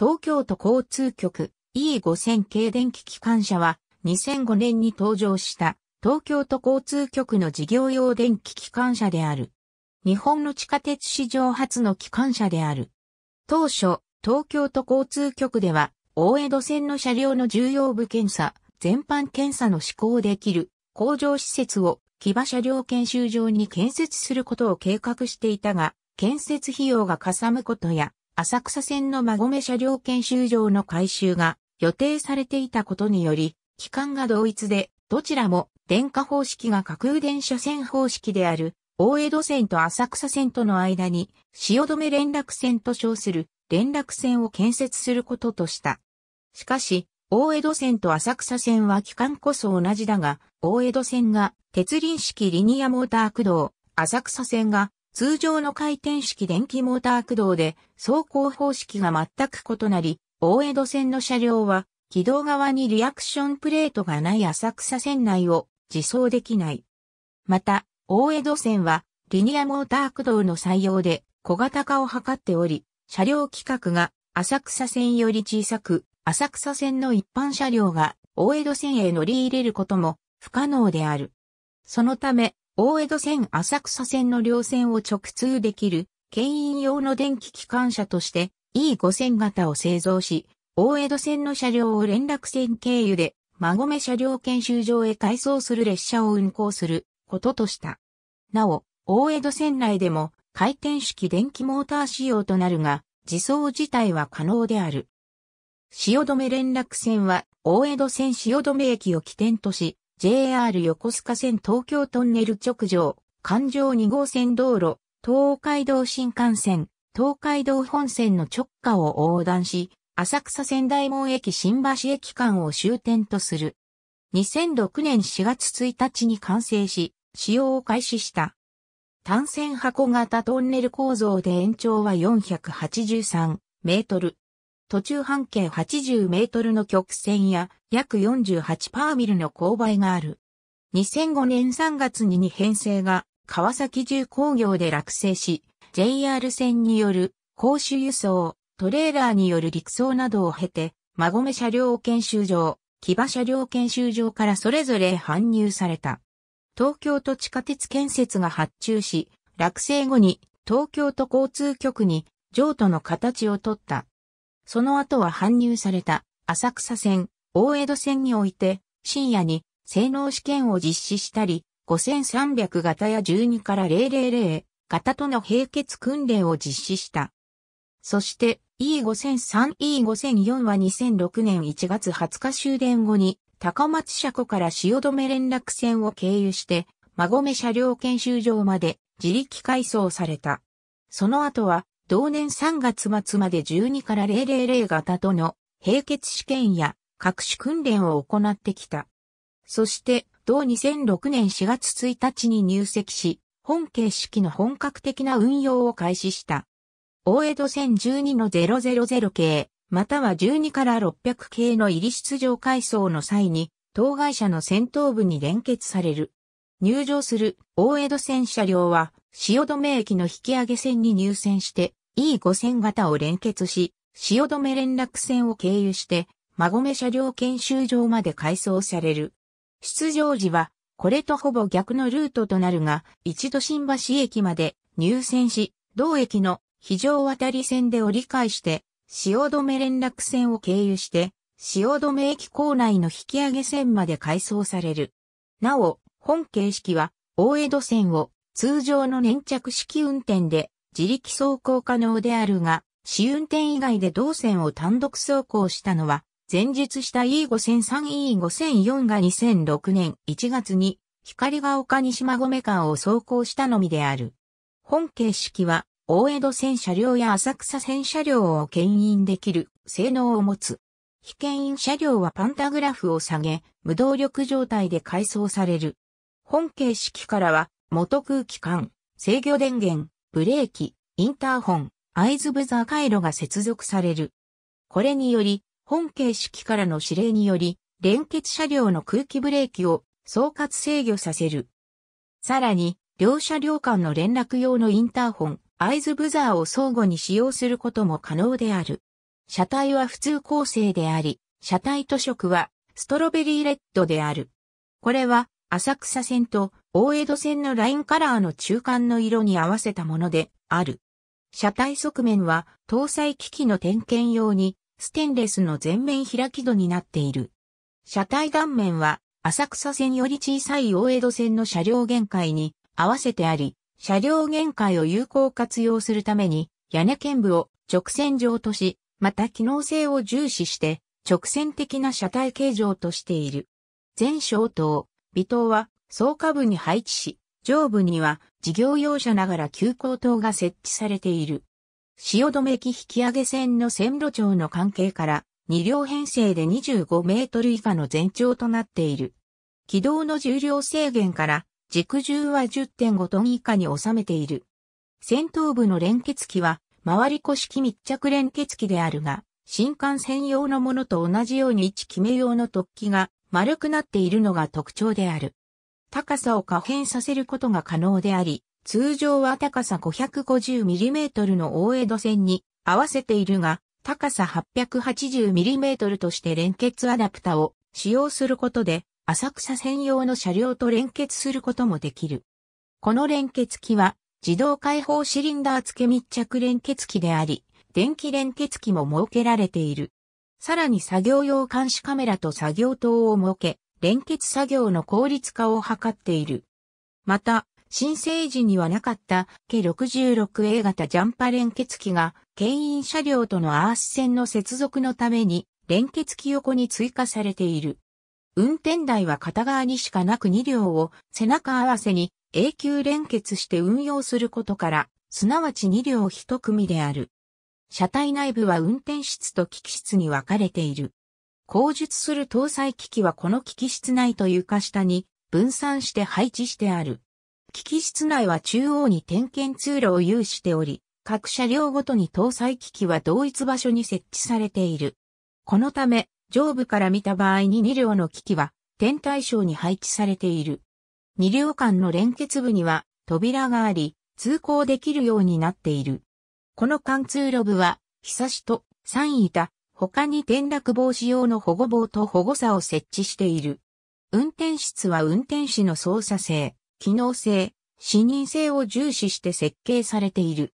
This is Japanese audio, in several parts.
東京都交通局 E5000 系電気機関車は2005年に登場した東京都交通局の事業用電気機関車である。日本の地下鉄史上初の機関車である。当初、東京都交通局では大江戸線の車両の重要部検査、全般検査の施行できる工場施設を騎馬車両研修場に建設することを計画していたが、建設費用がかさむことや、浅草線の馬込車両研修場の改修が予定されていたことにより、期間が同一で、どちらも電化方式が架空電車線方式である、大江戸線と浅草線との間に、汐留連絡線と称する連絡線を建設することとした。しかし、大江戸線と浅草線は期間こそ同じだが、大江戸線が鉄輪式リニアモーター駆動、浅草線が通常の回転式電気モーター駆動で走行方式が全く異なり、大江戸線の車両は軌道側にリアクションプレートがない浅草線内を自走できない。また、大江戸線はリニアモーター駆動の採用で小型化を図っており、車両規格が浅草線より小さく、浅草線の一般車両が大江戸線へ乗り入れることも不可能である。そのため、大江戸線浅草線の両線を直通できる、牽引用の電気機関車として E5000 型を製造し、大江戸線の車両を連絡線経由で、馬込車両研修場へ改装する列車を運行することとした。なお、大江戸線内でも回転式電気モーター仕様となるが、自走自体は可能である。汐留連絡線は、大江戸線汐留駅を起点とし、JR 横須賀線東京トンネル直上、環状2号線道路、東海道新幹線、東海道本線の直下を横断し、浅草仙台門駅新橋駅間を終点とする。2006年4月1日に完成し、使用を開始した。単線箱型トンネル構造で延長は483メートル、途中半径80メートルの曲線や約48パーミルの勾配がある。2005年3月に2編成が川崎重工業で落成し、JR 線による公衆輸送、トレーラーによる陸送などを経て、馬込車両研修場、木場車両研修場からそれぞれ搬入された。東京都地下鉄建設が発注し、落成後に東京都交通局に譲渡の形を取った。その後は搬入された浅草線、大江戸線において、深夜に性能試験を実施したり、5300型や12から000型との並結訓練を実施した。そして E5003、E5004 は2006年1月20日終電後に高松車庫から汐留連絡線を経由して、馬込車両研修場まで自力改装された。その後は同年3月末まで12から000型との並結試験や各種訓練を行ってきた。そして、同2006年4月1日に入籍し、本形式の本格的な運用を開始した。大江戸線12の000系、または12から600系の入り出場階層の際に、当該社の先頭部に連結される。入場する大江戸線車両は、止め駅の引き上げ線に入線して、E5000 型を連結し、汐留連絡線を経由して、馬込車両研修場まで改装される。出場時は、これとほぼ逆のルートとなるが、一度新橋駅まで入線し、同駅の非常渡り線で折り返して、汐留連絡線を経由して、汐留駅構内の引き上げ線まで改装される。なお、本形式は、大江戸線を通常の粘着式運転で自力走行可能であるが、試運転以外で同線を単独走行したのは、前述した E5003、E5004 が2006年1月に、光が丘西馬込間を走行したのみである。本形式は、大江戸線車両や浅草線車両を牽引できる性能を持つ。被牽引車両はパンタグラフを下げ、無動力状態で改装される。本形式からは、元空気管、制御電源、ブレーキ、インターホン、アイズブザー回路が接続される。これにより、本形式からの指令により、連結車両の空気ブレーキを総括制御させる。さらに、両車両間の連絡用のインターホン、アイズブザーを相互に使用することも可能である。車体は普通構成であり、車体と色はストロベリーレッドである。これは浅草線と大江戸線のラインカラーの中間の色に合わせたものである。車体側面は搭載機器の点検用にステンレスの全面開き戸になっている。車体断面は浅草線より小さい大江戸線の車両限界に合わせてあり、車両限界を有効活用するために屋根剣部を直線上とし、また機能性を重視して直線的な車体形状としている。全消灯、尾灯は総下部に配置し、上部には事業用車ながら急行灯が設置されている。汐留駅引き上げ線の線路長の関係から2両編成で25メートル以下の全長となっている。軌道の重量制限から軸重は10.5トン以下に収めている。先頭部の連結機は回りし機密着連結機であるが、新幹線用のものと同じように位置決め用の突起が丸くなっているのが特徴である。高さを可変させることが可能であり、通常は高さ 550mm の大江戸線に合わせているが、高さ 880mm として連結アダプタを使用することで、浅草専用の車両と連結することもできる。この連結機は自動開放シリンダー付け密着連結機であり、電気連結機も設けられている。さらに作業用監視カメラと作業灯を設け、連結作業の効率化を図っている。また、申請時にはなかった計 66A 型ジャンパ連結機が、牽引車両とのアース線の接続のために、連結機横に追加されている。運転台は片側にしかなく2両を背中合わせに永久連結して運用することから、すなわち2両1組である。車体内部は運転室と機器室に分かれている。後述する搭載機器はこの機器室内と床下に分散して配置してある。機器室内は中央に点検通路を有しており、各車両ごとに搭載機器は同一場所に設置されている。このため、上部から見た場合に2両の機器は天体省に配置されている。2両間の連結部には扉があり、通行できるようになっている。この貫通ロブは、ひさしと、三板、他に転落防止用の保護棒と保護差を設置している。運転室は運転士の操作性、機能性、視認性を重視して設計されている。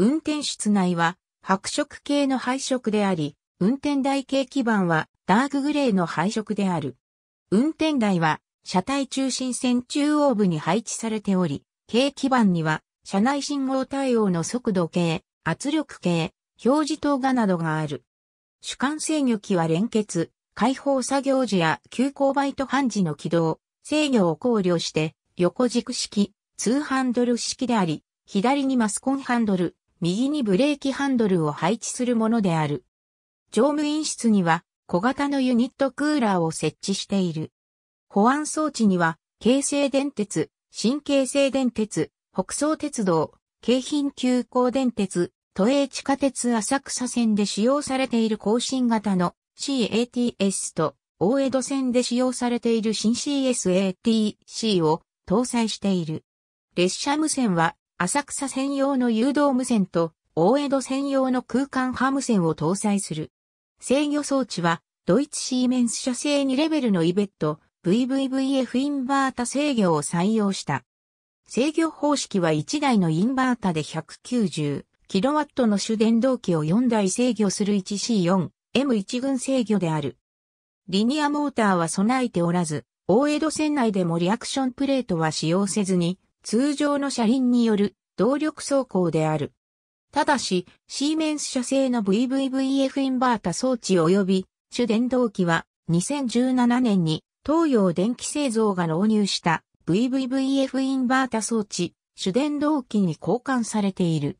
運転室内は白色系の配色であり、運転台系基板はダークグレーの配色である。運転台は車体中心線中央部に配置されており、軽基板には車内信号対応の速度計、圧力計、表示灯画などがある。主管制御機は連結、開放作業時や急勾配と半時の起動、制御を考慮して、横軸式、2ハンドル式であり、左にマスコンハンドル、右にブレーキハンドルを配置するものである。乗務員室には小型のユニットクーラーを設置している。保安装置には、京成電鉄、新京成電鉄、北総鉄道、京浜急行電鉄、都営地下鉄浅草線で使用されている更新型の CATS と大江戸線で使用されている新 CSATC を搭載している。列車無線は浅草専用の誘導無線と大江戸専用の空間波無線を搭載する。制御装置はドイツシーメンス社製2レベルのイベット VVVF インバータ制御を採用した。制御方式は1台のインバータで 190kW の主電動機を4台制御する 1C4M1 群制御である。リニアモーターは備えておらず、大江戸線内でもリアクションプレートは使用せずに、通常の車輪による動力走行である。ただし、シーメンス社製の VVVF インバータ装置及び主電動機は2017年に東洋電気製造が納入した VVVF インバータ装置、主電動機に交換されている。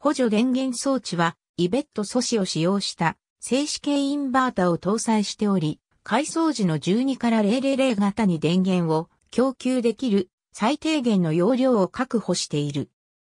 補助電源装置は、イベット素子を使用した静止系インバータを搭載しており、改装時の12から000型に電源を供給できる最低限の容量を確保している。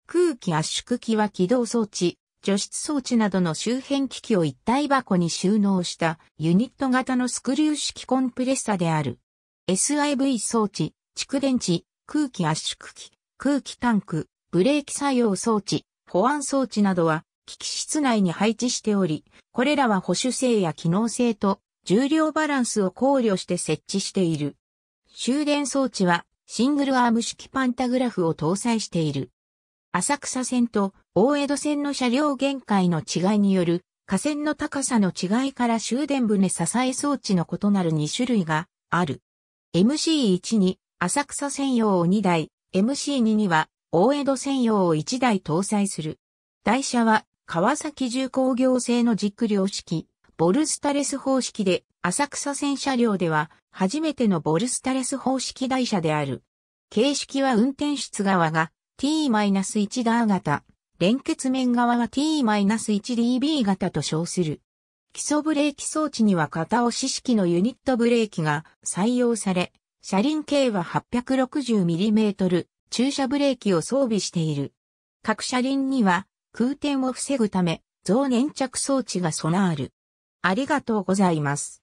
空気圧縮機は起動装置、除湿装置などの周辺機器を一体箱に収納したユニット型のスクリュー式コンプレッサである。SIV 装置、蓄電池、空気圧縮機、空気タンク、ブレーキ作用装置、保安装置などは、機器室内に配置しており、これらは保守性や機能性と重量バランスを考慮して設置している。終電装置はシングルアーム式パンタグラフを搭載している。浅草線と大江戸線の車両限界の違いによる、架線の高さの違いから終電船支え装置の異なる2種類がある。MC1 に浅草専用を2台、MC2 には大江戸専用を1台搭載する。台車は川崎重工業製の軸量式、ボルスタレス方式で、浅草線車両では初めてのボルスタレス方式台車である。形式は運転室側が T-1 ダー型、連結面側は T-1DB 型と称する。基礎ブレーキ装置には片押し式のユニットブレーキが採用され、車輪径は 860mm、駐車ブレーキを装備している。各車輪には空転を防ぐため、増粘着装置が備わる。ありがとうございます。